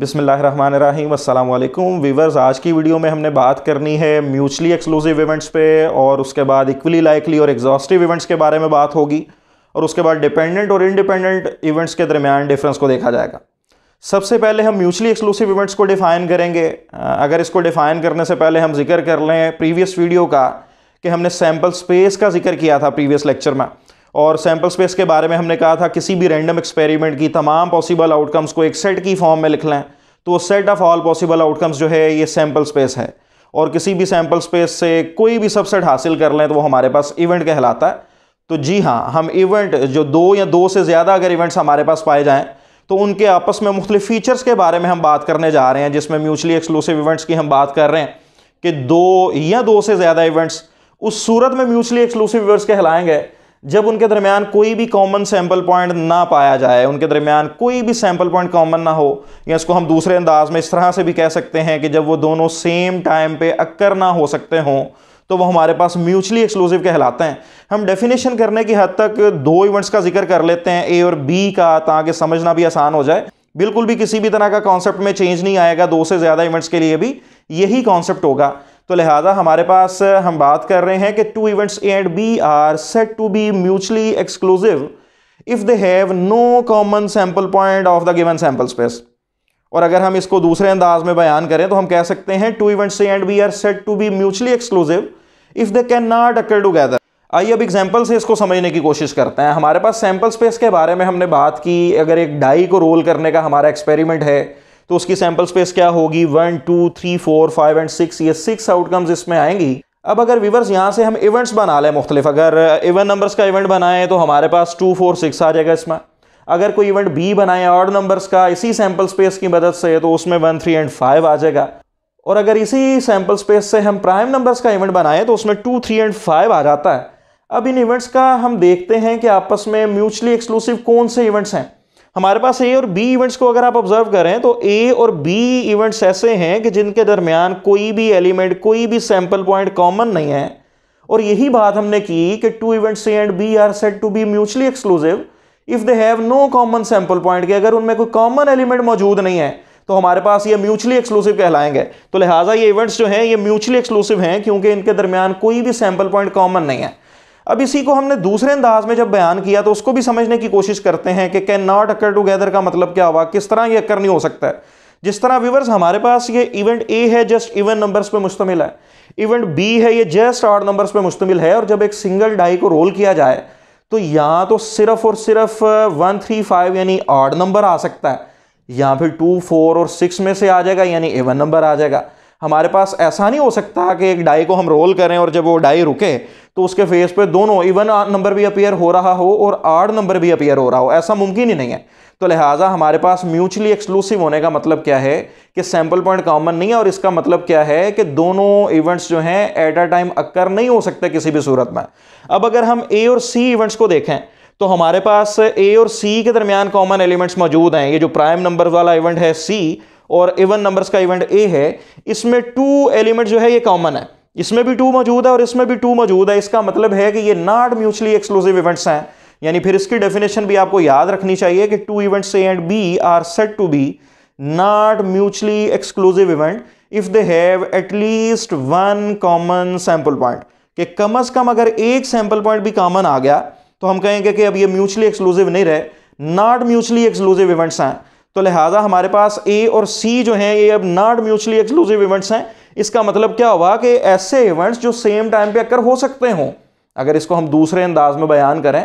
बिसमीम अल्लाम वीवर्स आज की वीडियो में हमने बात करनी है म्यूचुअली एक्सक्लूसिव इवेंट्स पे और उसके बाद इक्वली लाइकली और एग्जॉस्टिव इवेंट्स के बारे में बात होगी और उसके बाद डिपेंडेंट और इंडिपेंडेंट इवेंट्स के दरमियान डिफरेंस को देखा जाएगा सबसे पहले हम म्यूचुअली एक्सक्लूसिव इवेंट्स को डिफ़ाइन करेंगे अगर इसको डिफ़ाइन करने से पहले हम जिक्र कर लें प्रीवियस वीडियो का कि हमने सैम्पल स्पेस का जिक्र किया था प्रीवियस लेक्चर में और सैम्पल स्पेस के बारे में हमने कहा था किसी भी रैंडम एक्सपेरिमेंट की तमाम पॉसिबल आउटकम्स को एक सेट की फॉर्म में लिख लें तो वो set of all possible outcomes जो है ये सैम्पल स्पेस है और किसी भी सैम्पल स्पेस से कोई भी सबसेट हासिल कर लें तो वो हमारे पास इवेंट कहलाता है तो जी हाँ हम इवेंट जो दो या दो से ज़्यादा अगर इवेंट्स हमारे पास पाए जाएँ तो उनके आपस में मुख्तु फ़ीचर्स के बारे में हम बात करने जा रहे हैं जिसमें म्यूचुअली एक्सक्लूसिव इवेंट्स की हम बात कर रहे हैं कि दो या दो से ज़्यादा इवेंट्स उस सूरत में म्यूचुअली एक्सक्लूसिव इवेंट्स कहलाएंगे जब उनके दरमियान कोई भी कॉमन सैंपल पॉइंट ना पाया जाए उनके दरमियान कोई भी सैंपल पॉइंट कॉमन ना हो या इसको हम दूसरे अंदाज में इस तरह से भी कह सकते हैं कि जब वो दोनों सेम टाइम पे अक्कर ना हो सकते हों तो वो हमारे पास म्यूचुअली एक्सक्लूसिव कहलाते हैं हम डेफिनेशन करने की हद तक दो इवेंट्स का जिक्र कर लेते हैं ए और बी का ताकि समझना भी आसान हो जाए बिल्कुल भी किसी भी तरह का कॉन्सेप्ट में चेंज नहीं आएगा दो से ज़्यादा इवेंट्स के लिए भी यही कॉन्सेप्ट होगा तो लिहाजा हमारे पास हम बात कर रहे हैं कि two events A and B are set to be mutually exclusive if they have no common sample point of the given sample space और अगर हम इसको दूसरे अंदाज में बयान करें तो हम कह सकते हैं two events A and B are set to be mutually exclusive if they can not occur together आइए अब एग्जाम्पल से इसको समझने की कोशिश करते हैं हमारे पास सैम्पल स्पेस के बारे में हमने बात की अगर एक डाई को रोल करने का हमारा एक्सपेरिमेंट है तो उसकी सैंपल स्पेस क्या होगी one two three four five and six ये सिक्स आउटकम्स इसमें आएंगी अब अगर व्यूवर्स यहाँ से हम इवेंट्स बना लें मुख्तलिफ अगर इवन uh, नंबर्स का इवेंट बनाएं तो हमारे पास टू फोर सिक्स आ जाएगा इसमें अगर कोई इवेंट बी बनाएं ऑड नंबर्स का इसी सैम्पल स्पेस की मदद से तो उसमें वन थ्री एंड फाइव आ जाएगा और अगर इसी सैम्पल स्पेस से हम प्राइम नंबर्स का इवेंट बनाएं तो उसमें टू थ्री एंड फाइव आ जाता है अब इन इवेंट्स का हम देखते हैं कि आपस में म्यूचुअली एक्सक्लूसिव कौन से इवेंट्स हैं हमारे पास ए और बी इवेंट्स को अगर आप ऑब्जर्व करें तो ए और बी इवेंट्स ऐसे हैं कि जिनके दरमियान कोई भी एलिमेंट कोई भी सैंपल पॉइंट कॉमन नहीं है और यही बात हमने की कि two events A and B are set to be mutually exclusive if they have no common sample point के अगर उनमें कोई कॉमन एलिमेंट मौजूद नहीं है तो हमारे पास ये म्यूचुअली एक्सक्लूसिव कहलाएंगे तो लिहाजा ये इवेंट्स जो हैं ये म्यूचुअली एक्सक्लूसिव हैं क्योंकि इनके दरमियान कोई भी सैंपल पॉइंट कॉमन नहीं है अब इसी को हमने दूसरे अंदाज में जब बयान किया तो उसको भी समझने की कोशिश करते हैं कि कैन नॉट अकर टुगेदर का मतलब क्या हुआ किस तरह ये अकर नहीं हो सकता है जिस तरह व्यूवर्स हमारे पास ये इवेंट ए है जस्ट इवन नंबर्स पे मुश्तमिल है इवेंट बी है ये जस्ट आठ नंबर्स पे मुश्तमिल है और जब एक सिंगल डाई को रोल किया जाए तो या तो सिर्फ और सिर्फ वन थ्री फाइव यानी आठ नंबर आ सकता है या फिर टू फोर और सिक्स में से आ जाएगा यानी एवन नंबर आ जाएगा हमारे पास ऐसा नहीं हो सकता कि एक डाई को हम रोल करें और जब वो डाई रुके तो उसके फेस पे दोनों इवन नंबर भी अपियर हो रहा हो और आर्ड नंबर भी अपियर हो रहा हो ऐसा मुमकिन ही नहीं है तो लिहाजा हमारे पास म्यूचुअली एक्सक्लूसिव होने का मतलब क्या है कि सैम्पल पॉइंट कॉमन नहीं है और इसका मतलब क्या है कि दोनों इवेंट्स जो हैं एट अ टाइम अक्कर नहीं हो सकते किसी भी सूरत में अब अगर हम ए और सी इवेंट्स को देखें तो हमारे पास ए और सी के दरमियान कॉमन एलिमेंट्स मौजूद हैं ये जो प्राइम नंबर वाला इवेंट है सी और इवन नंबर्स का इवेंट ए है इसमें टू एलिमेंट जो है ये कॉमन है इसमें भी टू मौजूद है और इसमें भी टू मौजूद है इसका मतलब है कि ये नॉट म्यूचुअली एक्सक्लूसिव इवेंट्स हैं यानी फिर इसकी डेफिनेशन भी आपको याद रखनी चाहिए कि two events A and B are set to be not mutually exclusive event if they have at least one common sample point कि कम अज कम अगर एक सैंपल पॉइंट भी कॉमन आ गया तो हम कहेंगे कि अब ये म्यूचुअली एक्सक्लूसिव नहीं रहे नॉट म्यूचुअली एक्सक्लूसिव इवेंट्स हैं तो लिहाजा हमारे पास ए और सी जो हैं ये अब नॉट म्यूचुअली एक्सक्लूसिव इवेंट्स हैं इसका मतलब क्या हुआ कि ऐसे इवेंट्स जो सेम टाइम पे अक्कर हो सकते हों अगर इसको हम दूसरे अंदाज में बयान करें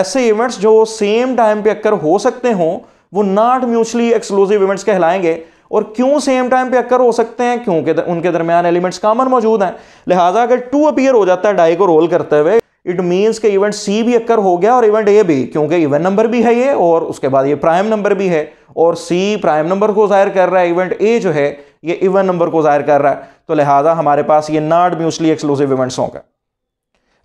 ऐसे इवेंट्स जो सेम टाइम पे अक्कर हो सकते हों वो नॉट म्यूचुअली एक्सक्लूसिव इवेंट्स कहलाएंगे और क्यों सेम टाइम पे अक्कर हो सकते हैं क्योंकि उनके दरमियान एलिमेंट्स कॉमन मौजूद हैं लिहाजा अगर टू अपियर हो जाता है डाई को रोल करते हुए इट मीन्स के इवेंट सी भी अक्कर हो गया और इवेंट ए भी क्योंकि इवेंट नंबर भी है ये और उसके बाद ये प्राइम नंबर भी है और सी प्राइम नंबर को जाहिर कर रहा है इवेंट ए जो है ये इवेंट नंबर को जाहिर कर रहा है तो लिहाजा हमारे पास ये नॉट म्यूचली एक्सक्लूसिव इवेंट्स होगा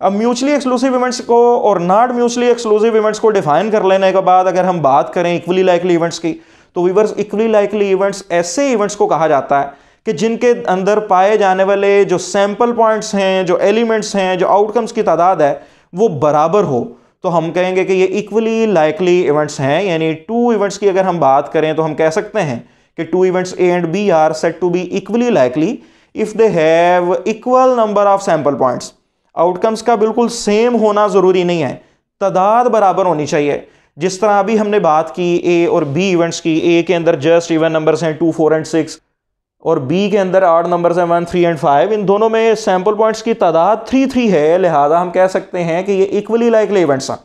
अब म्यूचुअली एक्सक्लूसिव इवेंट्स को और नॉट म्यूचुअली एक्सक्लूसिव इवेंट्स को डिफाइन कर लेने के बाद अगर हम बात करें इक्वली लाइकली इवेंट्स की तो वीवर्स इक्वली लाइकली इवेंट्स ऐसे इवेंट्स को कहा जाता है कि जिनके अंदर पाए जाने वाले जो सैम्पल पॉइंट्स हैं जो एलिमेंट्स हैं जो आउटकम्स की तादाद है वो बराबर हो तो हम कहेंगे कि ये इक्वली लाइकली इवेंट्स हैं यानी टू इवेंट्स की अगर हम बात करें तो हम कह सकते हैं कि two events A and B are set to be equally likely if they have equal number of sample points outcomes का बिल्कुल सेम होना ज़रूरी नहीं है तादाद बराबर होनी चाहिए जिस तरह अभी हमने बात की ए और बी इवेंट्स की ए के अंदर जस्ट इवेंट नंबर्स हैं टू फोर एंड सिक्स और बी के अंदर आठ नंबर हैं वन थ्री एंड फाइव इन दोनों में सैम्पल पॉइंट्स की तादाद थ्री थ्री है लिहाजा हम कह सकते हैं कि ये इक्वली लाइकली इवेंट्स हैं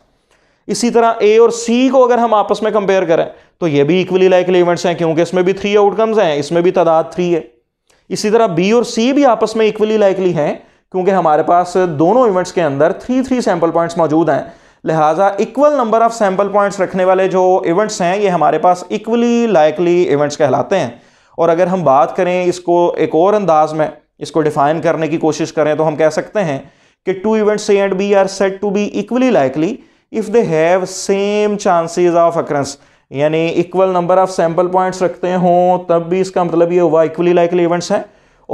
इसी तरह ए और सी को अगर हम आपस में कंपेयर करें तो ये भी इक्वली लाइकली इवेंट्स हैं क्योंकि इसमें भी थ्री आउटकम्स हैं इसमें भी तादाद थ्री है इसी तरह बी और सी भी आपस में इक्वली लाइकली हैं क्योंकि हमारे पास दोनों इवेंट्स के अंदर थ्री थ्री सैम्पल पॉइंट्स मौजूद हैं लिहाजा equal number of sample points रखने वाले जो इवेंट्स हैं ये हमारे पास इक्वली लाइकली इवेंट्स कहलाते हैं और अगर हम बात करें इसको एक और अंदाज में इसको डिफाइन करने की कोशिश करें तो हम कह सकते हैं कि two events A and B are set to be equally likely if they have same chances of occurrence यानी equal number of sample points रखते हों तब भी इसका मतलब ये हुआ इक्वली लाइकली इवेंट्स हैं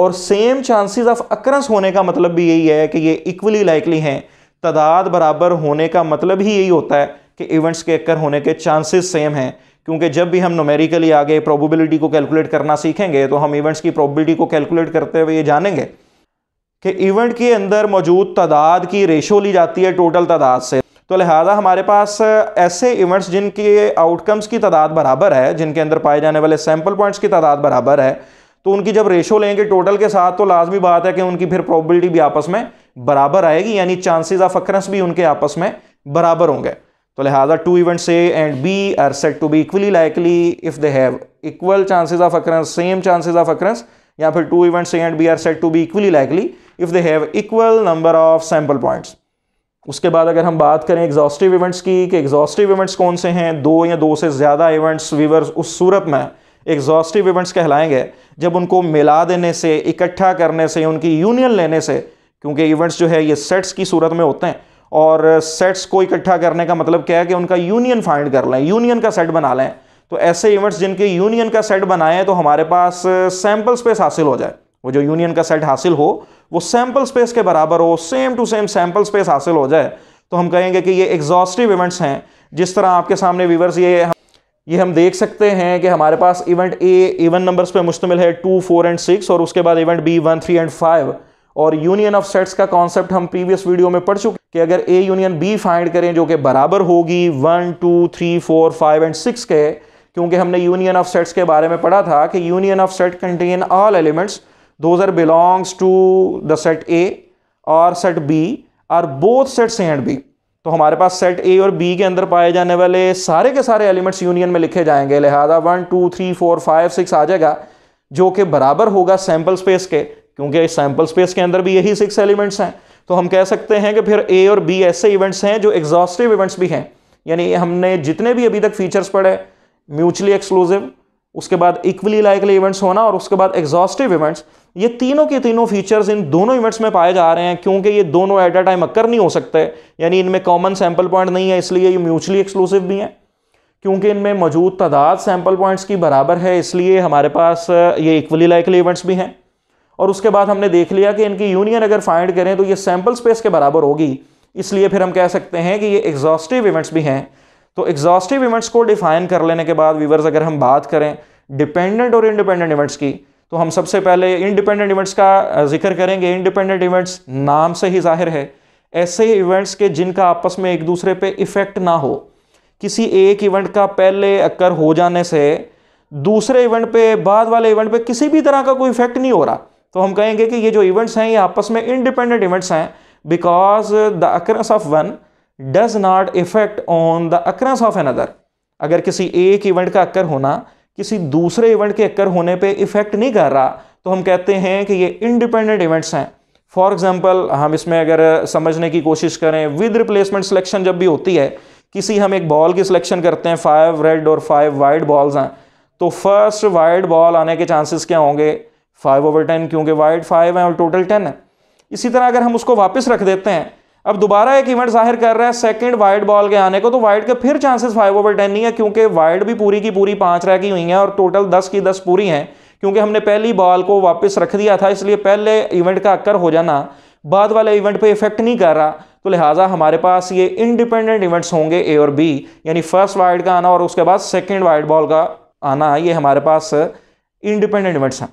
और सेम चांसेस ऑफ अक्रंस होने का मतलब भी यही है कि ये इक्वली लाइकली हैं तादाद बराबर होने का मतलब ही यही होता है कि इवेंट्स के अक्कर होने के चांसेस सेम हैं क्योंकि जब भी हम नोमेरिकली आगे प्रोबेबिलिटी को कैलकुलेट करना सीखेंगे तो हम इवेंट्स की प्रोबेबिलिटी को कैलकुलेट करते हुए ये जानेंगे कि इवेंट के अंदर मौजूद तादाद की रेशो ली जाती है टोटल तादाद से तो लिहाजा हमारे पास ऐसे इवेंट्स जिनके आउटकम्स की तादाद बराबर है जिनके अंदर पाए जाने वाले सैम्पल पॉइंट्स की तादाद बराबर है तो उनकी जब रेशो लेंगे टोटल के साथ तो लाजमी बात है कि उनकी फिर प्रॉबिलिटी भी आपस में बराबर आएगी यानी चांसेस ऑफ अक्रेंस भी उनके आपस में बराबर होंगे तो लिहाजा two events A and B are set to be equally likely if they have equal chances of occurrence same chances of occurrence या फिर two events A and B are set to be equally likely if they have equal number of sample points उसके बाद अगर हम बात करें exhaustive events की कि एग्जॉस्टिव इवेंट्स कौन से हैं दो या दो से ज़्यादा इवेंट्स वीवर्स उस सूरत में एग्जॉस्टिव इवेंट्स कहलाएंगे जब उनको मिला देने से इकट्ठा करने से उनकी यूनियन लेने से क्योंकि इवेंट्स जो है ये सेट्स की सूरत में होते हैं और सेट्स को इकट्ठा करने का मतलब क्या है कि उनका यूनियन फाइंड कर लें यूनियन का सेट बना लें तो ऐसे इवेंट्स जिनके यूनियन का सेट बनाएं तो हमारे पास सैम्पल uh, स्पेस हासिल हो जाए वो जो यूनियन का सेट हासिल हो वो सैम्पल स्पेस के बराबर हो same to same sample space हासिल हो जाए तो हम कहेंगे कि ये एग्जॉस्टिव इवेंट्स हैं जिस तरह आपके सामने व्यूवर्स ये ये हम देख सकते हैं कि हमारे पास इवेंट ए इवन नंबर्स पे मुश्तमिल है टू फोर एंड सिक्स और उसके बाद event B one three and five और यूनियन ऑफ सेट्स का कॉन्सेप्ट हम प्रीवियस वीडियो में पढ़ चुके कि अगर ए यूनियन बी फाइंड करें जो कि बराबर होगी one two three four five and six के क्योंकि हमने यूनियन ऑफ सेट्स के बारे में पढ़ा था कि union of set contain all elements those are belongs to the set A और set B are both set and B तो हमारे पास सेट ए और बी के अंदर पाए जाने वाले सारे के सारे एलिमेंट्स यूनियन में लिखे जाएंगे लिहाजा one two three four five six आ जाएगा जो कि बराबर होगा सैम्पल स्पेस के क्योंकि इस सैंपल स्पेस के अंदर भी यही सिक्स एलिमेंट्स हैं तो हम कह सकते हैं कि फिर ए और बी ऐसे इवेंट्स हैं जो एग्जॉस्टिव इवेंट्स भी हैं यानी हमने जितने भी अभी तक फीचर्स पढ़े म्यूचुअली एक्सक्लूसिव उसके बाद इक्वली लाइकली इवेंट्स होना और उसके बाद एग्जॉस्टिव इवेंट्स ये तीनों के तीनों फीचर्स इन दोनों इवेंट्स में पाए जा रहे हैं क्योंकि ये दोनों एट अ टाइम अक्कर नहीं हो सकते यानी इनमें कॉमन सैंपल पॉइंट नहीं है इसलिए ये म्यूचुअली एक्सक्लूसिव भी हैं क्योंकि इनमें मौजूद तादाद सैंपल पॉइंट्स की बराबर है इसलिए हमारे पास ये इक्वली लाइकली इवेंट्स भी हैं और उसके बाद हमने देख लिया कि इनकी यूनियन अगर फाइंड करें तो ये सैम्पल स्पेस के बराबर होगी इसलिए फिर हम कह सकते हैं कि ये एग्जॉस्टिव इवेंट्स भी हैं तो एग्जॉस्टिव इवेंट्स को डिफाइन कर लेने के बाद व्यूवर्स अगर हम बात करें डिपेंडेंट और इंडिपेंडेंट इवेंट्स की तो हम सबसे पहले इंडिपेंडेंट इवेंट्स का जिक्र करेंगे इंडिपेंडेंट इवेंट्स नाम से ही जाहिर है ऐसे इवेंट्स के जिनका आपस में एक दूसरे पे इफ़ेक्ट ना हो किसी एक इवेंट का पहले अक्कर हो जाने से दूसरे इवेंट पे बाद वाले इवेंट पे किसी भी तरह का कोई इफेक्ट नहीं हो रहा तो हम कहेंगे कि ये जो इवेंट्स हैं ये आपस में इंडिपेंडेंट इवेंट्स हैं because the occurrence of one does not affect on the occurrence of other अगर किसी एक इवेंट का अक्कर होना किसी दूसरे इवेंट के अक्कर होने पे इफेक्ट नहीं कर रहा तो हम कहते हैं कि ये इंडिपेंडेंट इवेंट्स हैं फॉर एग्जाम्पल हम इसमें अगर समझने की कोशिश करें विद रिप्लेसमेंट सिलेक्शन जब भी होती है किसी हम एक बॉल की सिलेक्शन करते हैं फाइव रेड और फाइव वाइड बॉल्स हैं तो फर्स्ट वाइड बॉल आने के चांसेस क्या होंगे फाइव ओवर टेन क्योंकि वाइड फाइव है और टोटल टेन है इसी तरह अगर हम उसको वापस रख देते हैं अब दोबारा एक इवेंट जाहिर कर रहा है सेकंड वाइड बॉल के आने को तो वाइड के फिर चांसेस फाइव ओवर टेन नहीं है क्योंकि वाइड भी पूरी की पूरी पांच रह की हुई हैं और टोटल दस की दस पूरी हैं क्योंकि हमने पहली बॉल को वापस रख दिया था इसलिए पहले इवेंट का अक्कर हो जाना बाद वाले इवेंट पर इफेक्ट नहीं कर रहा तो लिहाजा हमारे पास ये इंडिपेंडेंट इवेंट्स होंगे ए और बी यानी फर्स्ट वाइड का आना और उसके बाद सेकेंड वाइड बॉल का आना ये हमारे पास इंडिपेंडेंट इवेंट्स हैं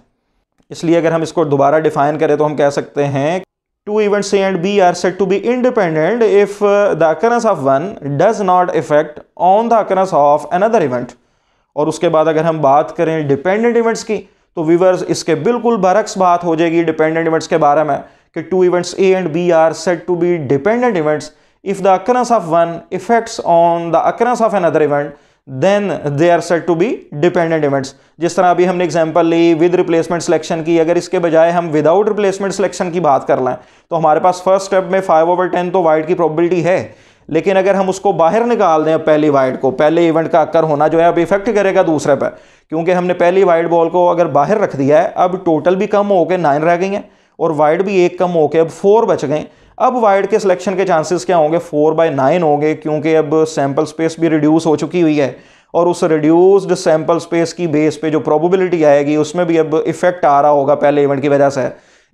इसलिए अगर हम इसको दोबारा डिफाइन करें तो हम कह सकते हैं two events A and B are set to be independent if the occurrence of one does not affect on the occurrence of another event और उसके बाद अगर हम बात करें डिपेंडेंट इवेंट्स की तो व्यूवर्स इसके बिल्कुल बरक्स बात हो जाएगी डिपेंडेंट इवेंट्स के बारे में कि two events A and B are set to be dependent events if the occurrence of one affects on the occurrence of another event then they are set to be dependent events जिस तरह अभी हमने example ली with replacement selection की अगर इसके बजाय हम विदाउट रिप्लेसमेंट सिलेक्शन की बात कर लें तो हमारे पास फर्स्ट स्टेप में फाइव ओवर टेन तो वाइड की प्रॉबिलिटी है लेकिन अगर हम उसको बाहर निकाल दें पहली वाइड को पहले इवेंट का अक्कर होना जो है अब इफेक्ट करेगा दूसरे पर क्योंकि हमने पहली वाइड बॉल को अगर बाहर रख दिया है अब टोटल भी कम होकर नाइन रह गई हैं और वाइड भी एक कम होकर अब फोर बच गए अब वाइड के सिलेक्शन के चांसेस क्या होंगे फोर बाय नाइन होंगे क्योंकि अब सैम्पल स्पेस भी रिड्यूस हो चुकी हुई है और उस रिड्यूस्ड सैम्पल स्पेस की बेस पे जो प्रोबेबिलिटी आएगी उसमें भी अब इफेक्ट आ रहा होगा पहले इवेंट की वजह से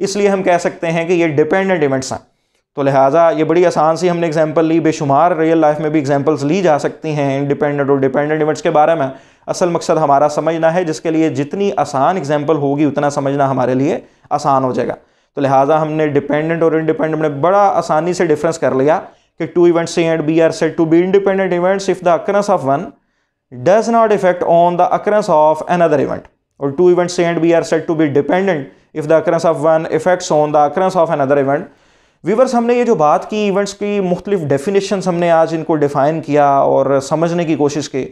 इसलिए हम कह सकते हैं कि ये डिपेंडेंट इवेंट्स हैं तो लिहाजा ये बड़ी आसान सी हमने एग्जाम्पल ली बेशुमार रियल लाइफ में भी एग्जाम्पल्स ली जा सकती हैं इंडिपेंडेंट और डिपेंडेंट इवेंट्स के बारे में असल मकसद हमारा समझना है जिसके लिए जितनी आसान एग्जाम्पल होगी उतना समझना हमारे लिए आसान हो जाएगा तो लिहाजा हमने डिपेंडेंट और इंडिपेंडेंट में बड़ा आसानी से डिफरेंस कर लिया कि two events A and B are set to be independent events if the occurrence of one does not affect on the occurrence of another event और two events A and B are set to be dependent if the occurrence of one affects on the occurrence of another event viewers हमने ये जो बात की events की मुख्तलिफ definition हमने आज इनको डिफ़ाइन किया और समझने की कोशिश की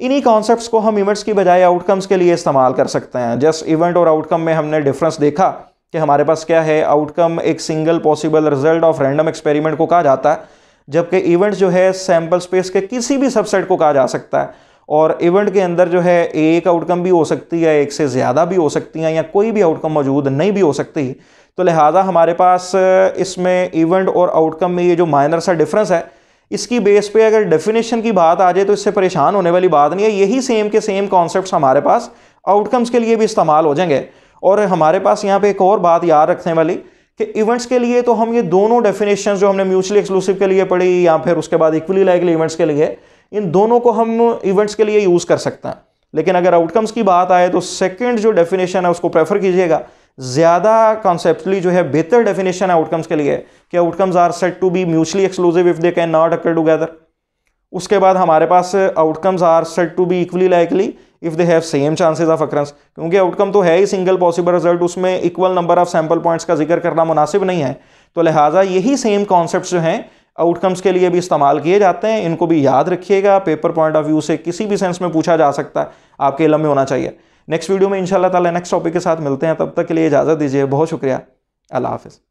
इन्हीं कॉन्सेप्ट को हम इवेंट्स की बजाय आउटकम्स के लिए इस्तेमाल कर सकते हैं जस्ट इवेंट और आउटकम में हमने डिफरेंस देखा कि हमारे पास क्या है आउटकम एक single possible result of random experiment को कहा जाता है जबकि इवेंट जो है सैम्पल स्पेस के किसी भी सबसेट को कहा जा सकता है और इवेंट के अंदर जो है एक आउटकम भी हो सकती है एक से ज़्यादा भी हो सकती हैं या कोई भी आउटकम मौजूद नहीं भी हो सकती तो लिहाजा हमारे पास इसमें इवेंट और आउटकम में ये जो माइनर सा डिफरेंस है इसकी बेस पे अगर डेफिनेशन की बात आ जाए तो इससे परेशान होने वाली बात नहीं है यही सेम के सेम कॉन्सेप्ट हमारे पास आउटकम्स के लिए भी इस्तेमाल हो जाएंगे और हमारे पास यहाँ पे एक और बात याद रखने वाली कि इवेंट्स के लिए तो हम ये दोनों डेफिनेशन जो हमने म्यूचुअली एक्सक्लूसिव के लिए पढ़ी या फिर उसके बाद इक्वली लाइकली इवेंट्स के लिए इन दोनों को हम इवेंट्स के लिए यूज़ कर सकते हैं लेकिन अगर आउटकम्स की बात आए तो सेकेंड जो डेफिनेशन है उसको प्रेफर कीजिएगा ज़्यादा कॉन्सेप्टली जो है बेहतर डेफिनेशन है आउटकम्स के लिए कि outcomes are set to be mutually exclusive if they can not occur together उसके बाद हमारे पास outcomes are set to be equally likely if they have same chances of occurrence क्योंकि आउटकम तो है ही सिंगल पॉसिबल रिजल्ट उसमें equal number of sample points का जिक्र करना मुनासिब नहीं है तो लिहाजा यही सेम कॉन्सेप्ट जो हैं आउटकम्स के लिए भी इस्तेमाल किए जाते हैं इनको भी याद रखिएगा पेपर पॉइंट ऑफ व्यू से किसी भी सेंस में पूछा जा सकता है आपके इलम में होना चाहिए नेक्स्ट वीडियो में इंशाल्लाह ताला नेक्स्ट टॉपिक के साथ मिलते हैं तब तक के लिए इजाज़त दीजिए बहुत शुक्रिया अल्लाह हाफिज़